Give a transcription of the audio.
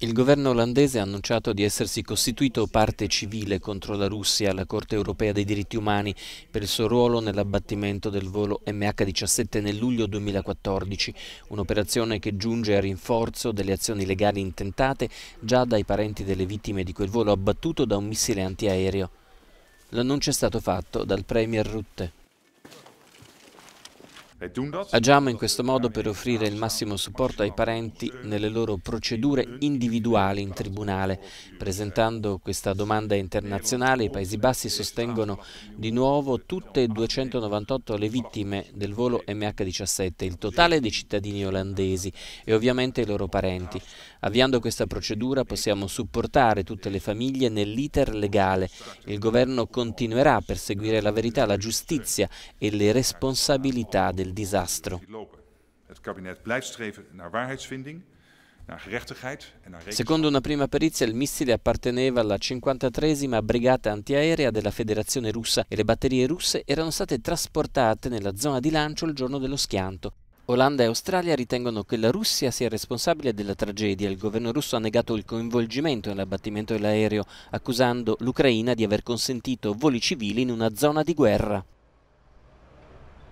Il governo olandese ha annunciato di essersi costituito parte civile contro la Russia alla Corte europea dei diritti umani per il suo ruolo nell'abbattimento del volo MH17 nel luglio 2014, un'operazione che giunge a rinforzo delle azioni legali intentate già dai parenti delle vittime di quel volo abbattuto da un missile antiaereo. L'annuncio è stato fatto dal Premier Rutte. Agiamo in questo modo per offrire il massimo supporto ai parenti nelle loro procedure individuali in tribunale. Presentando questa domanda internazionale, i Paesi Bassi sostengono di nuovo tutte e 298 le vittime del volo MH17, il totale dei cittadini olandesi e ovviamente i loro parenti. Avviando questa procedura possiamo supportare tutte le famiglie nell'iter legale. Il governo continuerà a perseguire la verità, la giustizia e le responsabilità del del disastro. Secondo una prima perizia il missile apparteneva alla 53esima brigata antiaerea della Federazione russa e le batterie russe erano state trasportate nella zona di lancio il giorno dello schianto. Olanda e Australia ritengono che la Russia sia responsabile della tragedia. Il governo russo ha negato il coinvolgimento nell'abbattimento dell'aereo, accusando l'Ucraina di aver consentito voli civili in una zona di guerra.